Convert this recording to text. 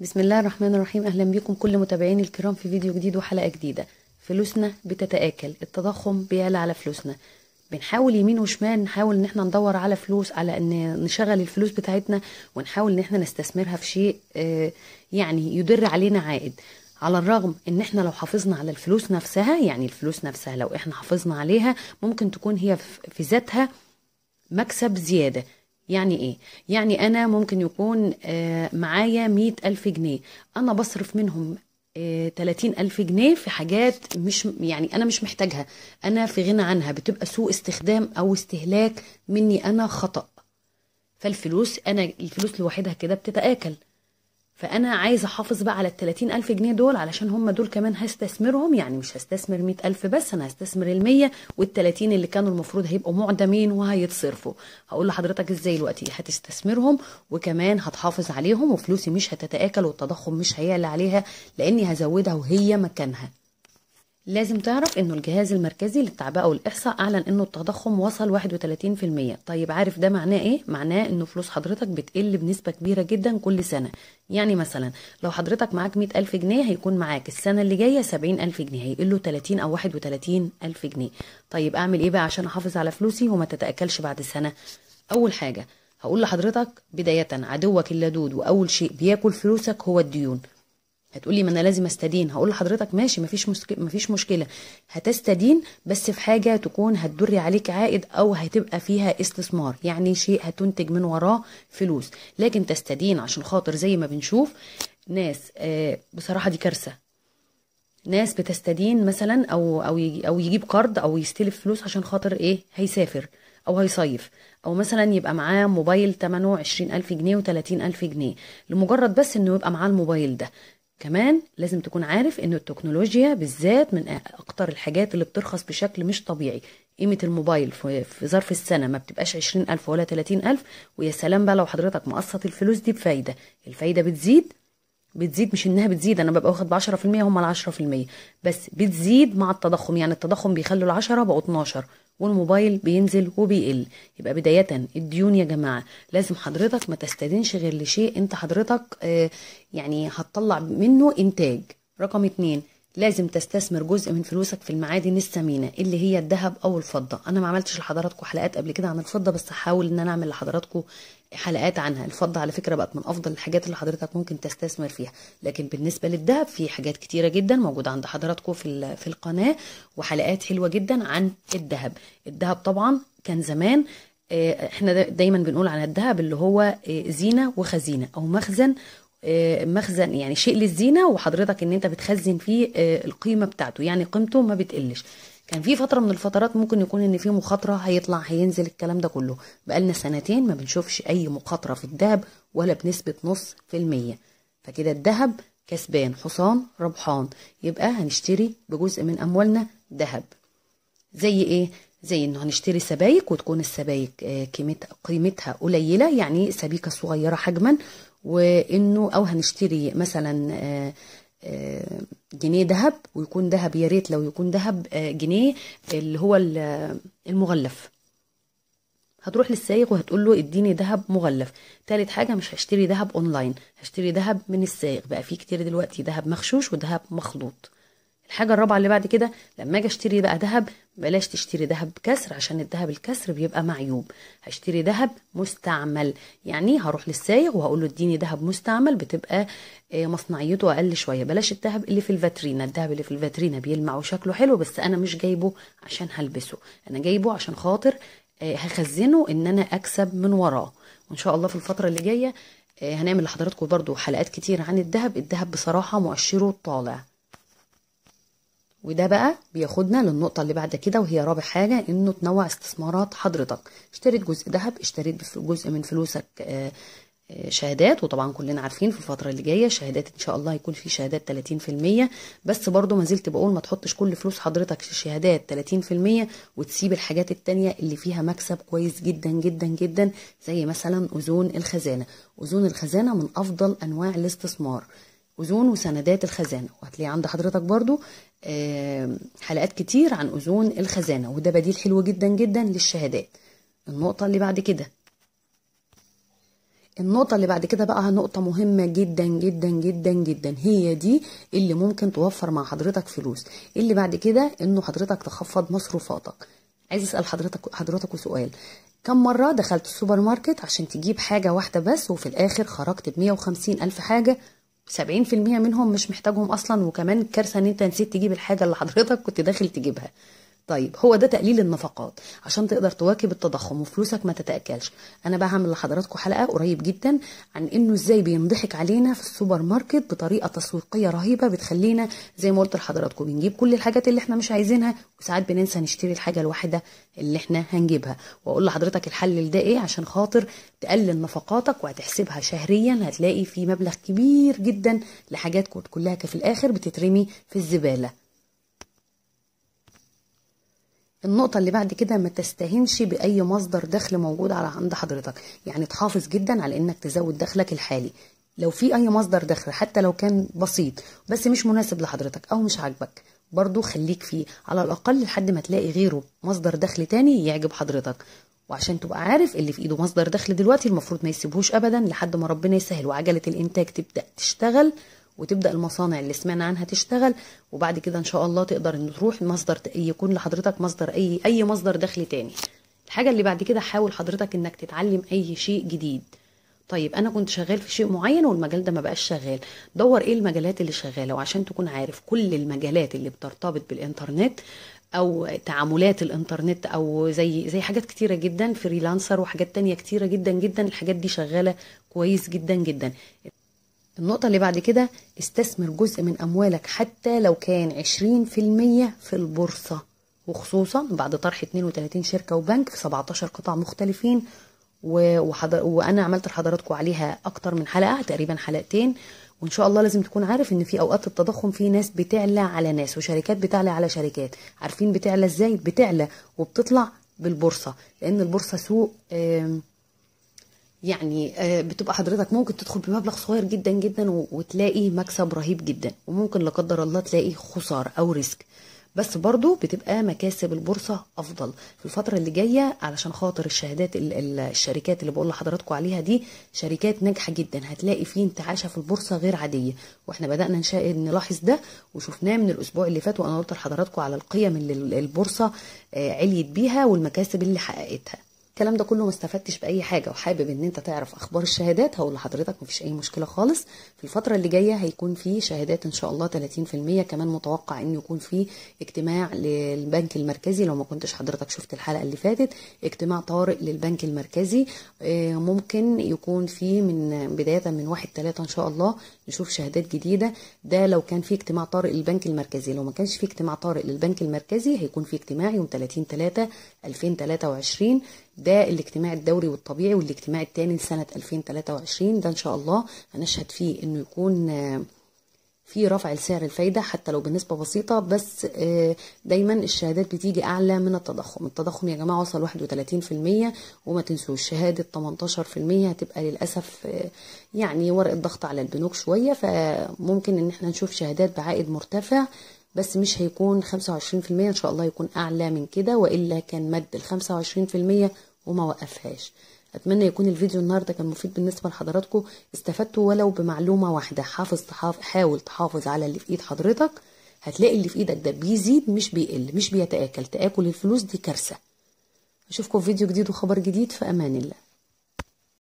بسم الله الرحمن الرحيم اهلا بيكم كل متابعيني الكرام في فيديو جديد وحلقه جديده فلوسنا بتتاكل التضخم بيعلى على فلوسنا بنحاول يمين وشمال نحاول ان احنا ندور على فلوس على ان نشغل الفلوس بتاعتنا ونحاول ان احنا نستثمرها في شيء آه، يعني يدر علينا عائد على الرغم ان احنا لو حافظنا على الفلوس نفسها يعني الفلوس نفسها لو احنا حافظنا عليها ممكن تكون هي في ذاتها مكسب زياده يعني ايه يعني انا ممكن يكون آه، معايا مية الف جنيه انا بصرف منهم 30 آه، ألف جنيه في حاجات مش يعني أنا مش محتاجها أنا في غنى عنها بتبقى سوء استخدام أو استهلاك مني أنا خطأ فالفلوس أنا الفلوس لوحدها كده بتتآكل فانا عايزه احافظ بقى على ال 30000 جنيه دول علشان هم دول كمان هستثمرهم يعني مش هستثمر 100000 بس انا هستثمر ال 100 وال 30 اللي كانوا المفروض هيبقوا معدمين وهيتصرفوا هقول لحضرتك ازاي دلوقتي هتستثمرهم وكمان هتحافظ عليهم وفلوسي مش هتتاكل والتضخم مش هيعلى عليها لاني هزودها وهي مكانها لازم تعرف انه الجهاز المركزي للتعبئه والاحصاء اعلن انه التضخم وصل 31% طيب عارف ده معناه ايه معناه انه فلوس حضرتك بتقل بنسبه كبيره جدا كل سنه يعني مثلا لو حضرتك معاك 100 ألف جنيه هيكون معاك السنة اللي جاية 70000 جنيه هيقلوا 30 أو 31 ألف جنيه طيب أعمل إيه بقى عشان أحافظ على فلوسي وما تتأكلش بعد سنة أول حاجة هقول لحضرتك بداية عدوك اللدود وأول شيء بياكل فلوسك هو الديون هتقول لي ما انا لازم استدين هقول لحضرتك ماشي مفيش مسك... مفيش مشكله هتستدين بس في حاجه تكون هتدري عليك عائد او هتبقى فيها استثمار يعني شيء هتنتج من وراه فلوس لكن تستدين عشان خاطر زي ما بنشوف ناس آه بصراحه دي كارثه ناس بتستدين مثلا او او او يجيب قرض او يستلف فلوس عشان خاطر ايه هيسافر او هيصيف او مثلا يبقى معاه موبايل تمنه 20000 جنيه و30000 جنيه لمجرد بس انه يبقى معاه الموبايل ده كمان لازم تكون عارف ان التكنولوجيا بالذات من اكتر الحاجات اللي بترخص بشكل مش طبيعي قيمة الموبايل في ظرف السنة ما بتبقاش عشرين ألف ولا تلاتين ألف ويا سلام بقى لو حضرتك مقسط الفلوس دي بفايدة الفايدة بتزيد بتزيد مش انها بتزيد انا ببقى واخد في 10% هم ال 10% بس بتزيد مع التضخم يعني التضخم بيخلوا ال 10 بقوا 12 والموبايل بينزل وبيقل يبقى بداية الديون يا جماعة لازم حضرتك ما تستدينش غير لشيء انت حضرتك آه، يعني هتطلع منه انتاج رقم اتنين لازم تستثمر جزء من فلوسك في المعادن الثمينه اللي هي الذهب او الفضه انا ما عملتش لحضراتكم حلقات قبل كده عن الفضه بس هحاول ان انا اعمل لحضراتكم حلقات عنها الفضه على فكره بقت من افضل الحاجات اللي حضرتك ممكن تستثمر فيها لكن بالنسبه للذهب في حاجات كتيره جدا موجوده عند حضراتكم في في القناه وحلقات حلوه جدا عن الذهب الذهب طبعا كان زمان آه، احنا دايما بنقول عن الذهب اللي هو آه، زينه وخزينه او مخزن آه، مخزن يعني شيء للزينه وحضرتك ان انت بتخزن فيه آه، القيمه بتاعته يعني قيمته ما بتقلش كان في فتره من الفترات ممكن يكون ان في مخاطره هيطلع هينزل الكلام ده كله بقالنا سنتين ما بنشوفش اي مخاطره في الذهب ولا بنسبه نص في الميه فكده الذهب كسبان حصان ربحان يبقى هنشتري بجزء من اموالنا ذهب زي ايه زي انه هنشتري سبايك وتكون السبايك آه، قيمتها قليله يعني سبيكه صغيره حجما وانه او هنشتري مثلا آه، آه، جنيه ذهب ويكون ذهب يا ريت لو يكون ذهب آه، جنيه اللي هو المغلف هتروح للسايق وهتقول له اديني ذهب مغلف تالت حاجه مش هشتري ذهب اونلاين هشتري ذهب من السايق بقى في كتير دلوقتي ذهب مخشوش وذهب مخلوط الحاجه الرابعه اللي بعد كده لما اجي اشتري بقى ذهب بلاش تشتري ذهب كسر عشان الذهب الكسر بيبقى معيوب هشتري ذهب مستعمل يعني هروح للسايق وهقول له اديني ذهب مستعمل بتبقى آه، مصنعيته اقل شويه بلاش الذهب اللي في الفاترينا الذهب اللي في الفاترينا بيلمع وشكله حلو بس انا مش جايبه عشان هلبسه انا جايبه عشان خاطر آه، هخزنه ان انا اكسب من وراه وان شاء الله في الفتره اللي جايه آه، هنعمل لحضراتكم برضو حلقات كتير عن الذهب الذهب بصراحه مؤشره طالع وده بقى بياخدنا للنقطة اللي بعد كده وهي رابع حاجة انه تنوع استثمارات حضرتك اشتريت جزء ذهب اشتريت جزء من فلوسك آه، آه، شهادات وطبعا كلنا عارفين في الفترة اللي جاية شهادات ان شاء الله هيكون في شهادات 30% بس برضو ما زلت بقول ما تحطش كل فلوس حضرتك في شهادات 30% وتسيب الحاجات التانية اللي فيها مكسب كويس جدا جدا جدا زي مثلا أذون الخزانة أذون الخزانة من أفضل أنواع الاستثمار أذون وسندات الخزانة وهتلاقي عند حضرتك برضو حلقات كتير عن أذون الخزانة وده بديل حلو جدا جدا للشهادات النقطة اللي بعد كده النقطة اللي بعد كده بقى نقطة مهمة جدا جدا جدا جدا هي دي اللي ممكن توفر مع حضرتك فلوس اللي بعد كده انه حضرتك تخفض مصروفاتك عايز اسأل حضرتك حضرتك سؤال كم مرة دخلت السوبر ماركت عشان تجيب حاجة واحدة بس وفي الآخر خرجت بمية وخمسين ألف حاجة 70% منهم مش محتاجهم اصلا وكمان كارثه ان انت نسيت تجيب الحاجه اللي حضرتك كنت داخل تجيبها طيب هو ده تقليل النفقات عشان تقدر تواكب التضخم وفلوسك ما تتاكلش انا بقى هعمل لحضراتكم حلقه قريب جدا عن انه ازاي بينضحك علينا في السوبر ماركت بطريقه تسويقيه رهيبه بتخلينا زي ما قلت لحضراتكم بنجيب كل الحاجات اللي احنا مش عايزينها وساعات بننسى نشتري الحاجه الواحده اللي احنا هنجيبها واقول لحضرتك الحل لده ايه عشان خاطر تقلل نفقاتك وهتحسبها شهريا هتلاقي في مبلغ كبير جدا لحاجات كلها في الاخر بتترمي في الزباله النقطة اللي بعد كده ما تستهنش بأي مصدر دخل موجود على عند حضرتك يعني تحافظ جدا على إنك تزود دخلك الحالي لو في أي مصدر دخل حتى لو كان بسيط بس مش مناسب لحضرتك أو مش عاجبك برضو خليك فيه على الأقل لحد ما تلاقي غيره مصدر دخل تاني يعجب حضرتك وعشان تبقى عارف اللي في ايده مصدر دخل دلوقتي المفروض ما يسيبهوش ابدا لحد ما ربنا يسهل وعجله الانتاج تبدا تشتغل وتبدا المصانع اللي سمعنا عنها تشتغل وبعد كده ان شاء الله تقدر ان تروح مصدر يكون لحضرتك مصدر اي اي مصدر دخل تاني الحاجه اللي بعد كده حاول حضرتك انك تتعلم اي شيء جديد طيب انا كنت شغال في شيء معين والمجال ده ما بقاش شغال دور ايه المجالات اللي شغاله وعشان تكون عارف كل المجالات اللي بترتبط بالانترنت او تعاملات الانترنت او زي زي حاجات كتيره جدا فريلانسر وحاجات تانية كتيره جدا جدا الحاجات دي شغاله كويس جدا جدا النقطة اللي بعد كده استثمر جزء من أموالك حتى لو كان 20% في المية في البورصة وخصوصا بعد طرح 32 شركة وبنك في 17 قطاع مختلفين وحض... وأنا عملت لحضراتكم عليها أكتر من حلقة تقريبا حلقتين وإن شاء الله لازم تكون عارف إن في أوقات التضخم في ناس بتعلى على ناس وشركات بتعلى على شركات عارفين بتعلى إزاي بتعلى وبتطلع بالبورصة لأن البورصة سوق آه يعني آه، بتبقى حضرتك ممكن تدخل بمبلغ صغير جدا جدا وتلاقي مكسب رهيب جدا وممكن لا قدر الله تلاقي خسارة أو ريسك بس برضو بتبقى مكاسب البورصة أفضل في الفترة اللي جاية علشان خاطر الشهادات الشركات اللي بقول لحضراتكم عليها دي شركات ناجحة جدا هتلاقي فيه انتعاشة في البورصة غير عادية واحنا بدأنا نلاحظ ده وشفناه من الأسبوع اللي فات وأنا قلت لحضراتكم على القيم اللي البورصة آه، عليت بيها والمكاسب اللي حققتها الكلام ده كله ما استفدتش باي حاجه وحابب ان انت تعرف اخبار الشهادات هقول لحضرتك مفيش اي مشكله خالص في الفتره اللي جايه هيكون في شهادات ان شاء الله 30% كمان متوقع ان يكون في اجتماع للبنك المركزي لو ما كنتش حضرتك شفت الحلقه اللي فاتت اجتماع طارئ للبنك المركزي آه، ممكن يكون في من بدايه من 1 3 ان شاء الله نشوف شهادات جديده ده لو كان في اجتماع طارئ للبنك المركزي لو ما كانش في اجتماع طارئ للبنك المركزي هيكون في اجتماع يوم 30 3 2023 ده الاجتماع الدوري والطبيعي والاجتماع الثاني لسنة 2023 ده إن شاء الله هنشهد فيه إنه يكون آه، في رفع لسعر الفايدة حتى لو بنسبة بسيطة بس آه، دايما الشهادات بتيجي أعلى من التضخم التضخم يا جماعة وصل 31% وما تنسوش شهادة 18% هتبقى للأسف آه، يعني ورقه ضغط على البنوك شوية فممكن إن احنا نشوف شهادات بعائد مرتفع بس مش هيكون 25% إن شاء الله يكون أعلى من كده وإلا كان مد ال 25% وما وقفهاش اتمنى يكون الفيديو النهارده كان مفيد بالنسبه لحضراتكم استفدتوا ولو بمعلومه واحده حافظ تحاف حاول تحافظ على اللي في ايد حضرتك هتلاقي اللي في ايدك ده بيزيد مش بيقل مش بيتاكل تاكل الفلوس دي كارثه اشوفكم في فيديو جديد وخبر جديد في امان الله